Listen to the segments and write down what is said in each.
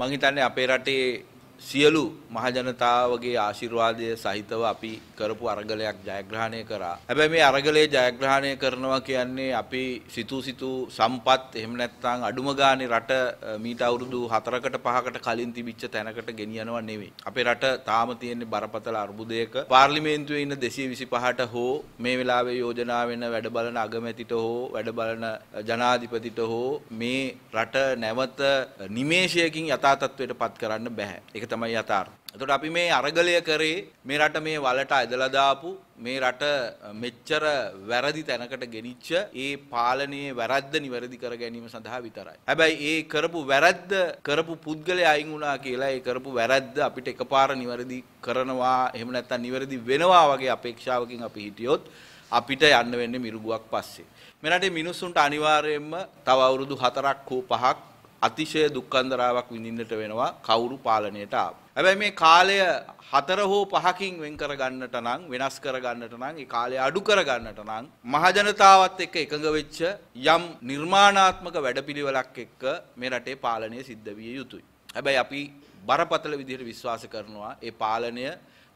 මං හිතන්නේ අපේ රටේ සියලු මහජනතාවගේ ආශිර්වාදය සහිතව අපි කරපු අරගලයක් ජයග්‍රහණය කරා. හැබැයි මේ අරගලේ ජයග්‍රහණය කරනවා කියන්නේ අපි සිතූ සිතූ සම්පත් එහෙම නැත්නම් අඩුම ගානේ රට මීට අවුරුදු 4කට 5කට කලින් තිබිච්ච තැනකට ගෙනියනවා නෙවෙයි. අපේ රට තාම තියෙන බරපතල අර්බුදයක පාර්ලිමේන්තුවේ ඉන්න 225ට හෝ මේ වෙලාවේ යෝජනා වෙන වැඩ බලන අගමැතිට හෝ වැඩ බලන ජනාධිපතිට හෝ මේ රට නැවත නිමේෂයකින් යථා තත්ත්වයට පත් කරන්න බෑ. ඒක තමයි යථාර්ථය. එතකොට අපි මේ අරගලය කරේ මේ රට මේ වලට ඇදලා දාපු මේ රට මෙච්චර වැරදි තැනකට ගෙනිච්ච ඒ පාලනයේ වැරද්ද නිවැරදි කර ගැනීම සඳහා විතරයි. හැබැයි ඒ කරපු වැරද්ද කරපු පුද්ගලයා අයින් වුණා කියලා ඒ කරපු වැරද්ද අපිට එකපාර නිවැරදි කරනවා එහෙම නැත්නම් නිවැරදි වෙනවා වගේ අපේක්ෂාවකින් අපි හිටියොත් අපිට යන්න වෙන්නේ මිරුගුවක් පස්සේ. මෙරටේ මිනිස්සුන්ට අනිවාර්යයෙන්ම තව අවුරුදු 4ක් හෝ 5ක් අතිශය දුක්කන්දරාවක් විඳින්නට වෙනවා කවුරු පාලනයට ආව. හැබැයි මේ කාලය හතර හෝ පහකින් වෙන් කරගන්නට නම් වෙනස් කරගන්නට නම් ඒ කාලය අඩු කරගන්නට නම් මහජනතාවත් එක්ක එකඟ වෙච්ච යම් නිර්මාණාත්මක වැඩපිළිවෙලක් එක්ක මේ රටේ පාලනය සිද්ධ විය යුතුයි. හැබැයි අපි බරපතල විදිහට විශ්වාස කරනවා ඒ පාලනය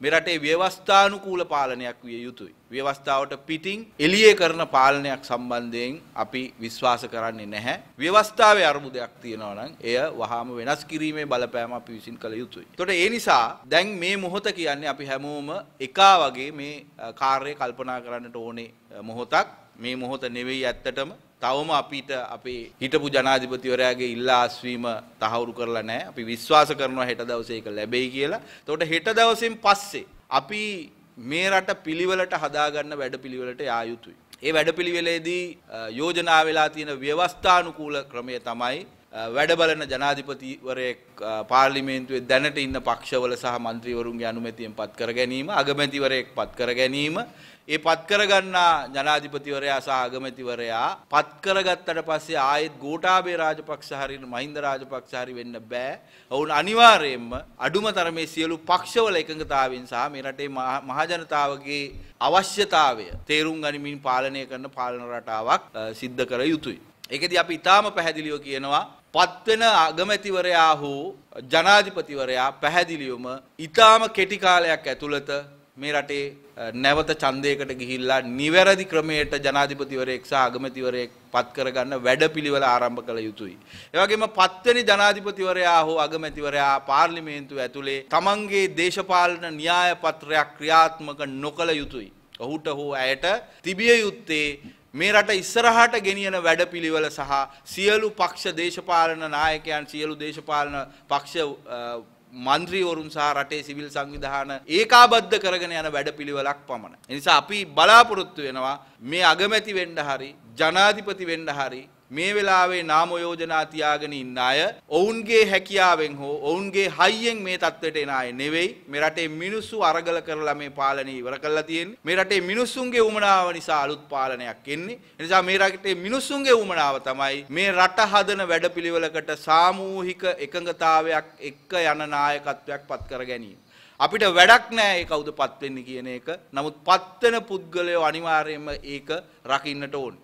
මේ රටේ ව්‍යවස්ථානුකූල පාලනයක් විය යුතුයි. ව්‍යවස්ථාවට පිටින් එළියේ කරන පාලනයක් සම්බන්ධයෙන් අපි විශ්වාස කරන්නේ නැහැ. ව්‍යවස්ථාවේ අර්බුදයක් තියෙනවා නම් එය වහාම වෙනස් කිරීමේ බලපෑම අපි විසින් කළ යුතුයි. ඒතකොට ඒ නිසා දැන් මේ මොහොත කියන්නේ අපි හැමෝම එකා වගේ මේ කාර්යය කල්පනා කරන්නට ඕනේ මොහොතක්. මේ මොහොත නෙවෙයි ඇත්තටම තවම අපිට අපේ හිටපු ජනාධිපතිවරයාගේ ඉල්ලා අස්වීම තහවුරු කරලා නැහැ. අපි විශ්වාස කරනවා හෙට දවසේ ඒක ලැබෙයි කියලා. එතකොට හෙට දවසෙන් පස්සේ අපි මේ රට පිළිවෙලට හදාගන්න වැඩපිළිවෙලට යා යුතුයි. ඒ වැඩපිළිවෙලේදී යෝජනා වෙලා තියෙන ව්‍යවස්ථානුකූල ක්‍රමය තමයි වැඩබලන ජනාධිපතිවරයෙක් පාර්ලිමේන්තුවේ දැනට ඉන්න පක්ෂවල සහ මන්ත්‍රීවරුන්ගේ අනුමැතියෙන් පත් කර ගැනීම අගමැතිවරයෙක් පත් කර ගැනීම ඒ පත් කරගන්නා ජනාධිපතිවරයා සහ අගමැතිවරයා පත් කරගත්තට පස්සේ ආයෙත් ගෝඨාභය රාජපක්ෂ හරින මහින්ද රාජපක්ෂ හරි වෙන්න බෑ. ඔවුන් අනිවාර්යයෙන්ම අඩුම තරමේ සියලු පක්ෂවල එකඟතාවයෙන් සහ මේ රටේ මහජනතාවගේ අවශ්‍යතාවය තේරුම් ගනිමින් පාලනය කරන පාලන රටාවක් සිද්ධ කර යුතුයි. ඒකදී අපි ඊටාම පැහැදිලිව කියනවා පත්වෙන අගමැතිවරයා හෝ ජනාධිපතිවරයා පැහැදිලිවම ඉතාම කෙටි කාලයක් ඇතුළත මේ රටේ නැවත ඡන්දයකට ගිහිල්ලා නිවැරදි ක්‍රමයට ජනාධිපතිවරයෙක් සහ අගමැතිවරයෙක් පත් කරගන්න වැඩපිළිවෙල ආරම්භ කළ යුතුයි. ඒ වගේම පත්වෙනි ජනාධිපතිවරයා හෝ අගමැතිවරයා පාර්ලිමේන්තුව ඇතුලේ තමන්ගේ දේශපාලන න්‍යාය පත්‍රයක් ක්‍රියාත්මක නොකළ යුතුයි. ඔහුට හෝ ඇයට තිබිය යුත්තේ මේ රට ඉස්සරහට ගෙනියන වැඩපිළිවෙල සහ සියලු පක්ෂ දේශපාලන නායකයන් සියලු දේශපාලන පක්ෂ මන්ත්‍රීවරුන් සහ රටේ සිවිල් සංවිධාන ඒකාබද්ධ කරගෙන යන වැඩපිළිවෙලක් පමණ. එනිසා අපි බලාපොරොත්තු වෙනවා මේ අගමැති වෙන්න හරි ජනාධිපති වෙන්න හරි මේ වෙලාවේ නාම යෝජනා තියාගෙන ඉන්න අය ඔවුන්ගේ හැකියාවෙන් හෝ ඔවුන්ගේ හයියෙන් මේ தത്വෙට එන අය නෙවෙයි මේ රටේ මිනිස්සු අරගල කරලා මේ පාලනය ඉවර කරලා තියෙන්නේ මේ රටේ මිනිස්සුන්ගේ උමනාව නිසා අලුත් පාලනයක් එන්නේ ඒ නිසා මේ රටේ මිනිස්සුන්ගේ උමනාව තමයි මේ රට හදන වැඩපිළිවෙලකට සාමූහික එකඟතාවයක් එක්ක යන නායකත්වයක් පත් කර ගැනීම අපිට වැඩක් නෑ ඒ කවුද පත් වෙන්නේ කියන එක. නමුත් පත්වෙන පුද්ගලයෝ අනිවාර්යයෙන්ම ඒක රකින්නට ඕන.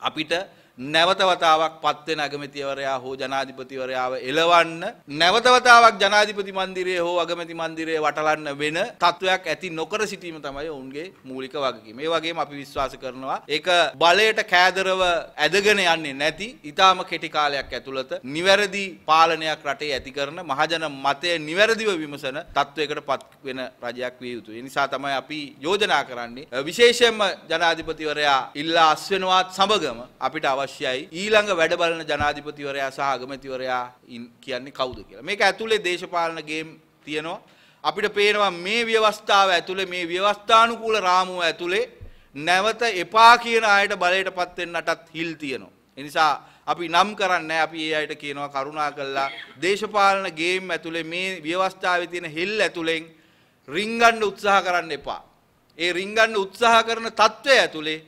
අපිට නැවතවතාවක් පත්වෙන අගමැතිවරයා හෝ ජනාධිපතිවරයාව එලවන්න නැවතවතාවක් ජනාධිපති මන්දිරයේ හෝ අගමැති මන්දිරයේ වටලන්න වෙන තත්ත්වයක් ඇති නොකර සිටීම තමයි ඔවුන්ගේ මූලික වගකීම. ඒ වගේම අපි විශ්වාස කරනවා ඒක බලයට කෑදරව ඇදගෙන යන්නේ නැති ඊටාම කෙටි කාලයක් ඇතුළත නිවැරදි පාලනයක් රටේ ඇති කරන මහජන මතය නිවැරදිව විමසන තත්වයකට පත් වෙන රජයක් විය යුතුයි. ඒ නිසා තමයි අපි යෝජනා කරන්නේ විශේෂයෙන්ම ජනාධිපතිවරයා ඉල්ලා අස්වෙනවත් සමගම අපිට අවශ්‍ය අවශ්‍යයි ඊළඟ වැඩ බලන ජනාධිපතිවරයා සහ අගමැතිවරයා කියන්නේ කවුද කියලා. මේක ඇතුලේ දේශපාලන ගේම් තියෙනවා. අපිට පේනවා මේ ව්‍යවස්ථාව ඇතුලේ මේ ව්‍යවස්ථානුකූල රාමුව ඇතුලේ නැවත එපා කියන අයට බලයටපත් වෙන්නටත් හිල් තියෙනවා. ඒ නිසා අපි නම් කරන්නේ අපි ඒ අයට කියනවා කරුණා කළා දේශපාලන ගේම් ඇතුලේ මේ ව්‍යවස්ථාවේ තියෙන හිල් ඇතුලෙන් රිංගන්න උත්සාහ කරන්න එපා. ඒ රිංගන්න උත්සාහ කරන తත්වය ඇතුලේ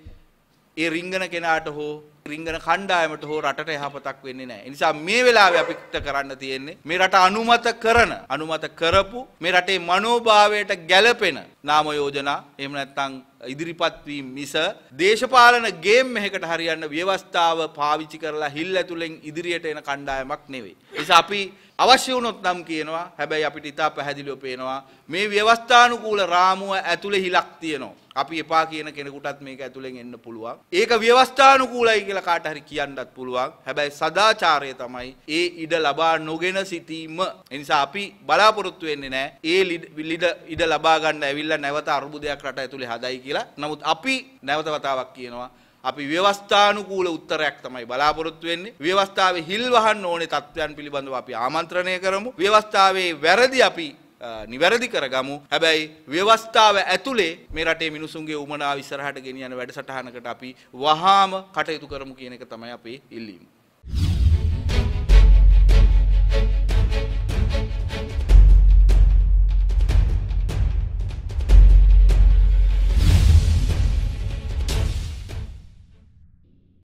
ඒ රිංගන කෙනාට හෝ ක්‍රිංගන කණ්ඩායමට හෝ රටට යහපතක් වෙන්නේ නැහැ. ඒ නිසා මේ වෙලාවේ අපිට කරන්න තියෙන්නේ මේ රට අනුමත කරන අනුමත කරපු මේ රටේ මනෝභාවයට ගැළපෙන නාම යෝජනා එහෙම නැත්නම් ඉදිරිපත් වීම මිස දේශපාලන ගේම් එකකට හරියන්න ව්‍යවස්ථාව පාවිච්චි කරලා හිල් ඇතුලෙන් ඉදිරියට එන කණ්ඩායමක් නෙවෙයි. නිසා අපි අවශ්‍ය වුණොත් නම් කියනවා හැබැයි අපිට ඉතා පැහැදිලිව පේනවා මේ ව්‍යවස්ථානුකූල රාමුව ඇතුලේ හිලක් තියෙනවා. අපි එපා කියන කෙනෙකුටත් මේක ඇතුළෙන් එන්න පුළුවන්. ඒක ව්‍යවස්ථානුකූලයි කියලා කාට හරි කියන්නත් පුළුවන්. හැබැයි සදාචාරය තමයි ඒ ඉඩ ලබා නොගෙන සිටීම. ඒ නිසා අපි බලාපොරොත්තු වෙන්නේ නැහැ ඒ ලිඩ ඉඩ ලබා ගන්න ඇවිල්ලා නැවත අර්බුදයක් රට ඇතුලේ හදයි කියලා. නමුත් අපි නැවත වතාවක් කියනවා අපි ව්‍යවස්ථානුකූල උත්තරයක් තමයි බලාපොරොත්තු වෙන්නේ. ව්‍යවස්ථාවේ හිල් වහන්න ඕනේ තත්ත්වයන් පිළිබඳව අපි ආමන්ත්‍රණය කරමු. ව්‍යවස්ථාවේ වැරදි අපි නිවැරදි කරගමු. හැබැයි ව්‍යවස්ථාව ඇතුලේ මේ රටේ මිනිසුන්ගේ උමනාව ඉස්සරහට ගෙනියන වැඩසටහනකට අපි වහාම කටයුතු කරමු කියන එක තමයි අපේ ඉල්ලීම.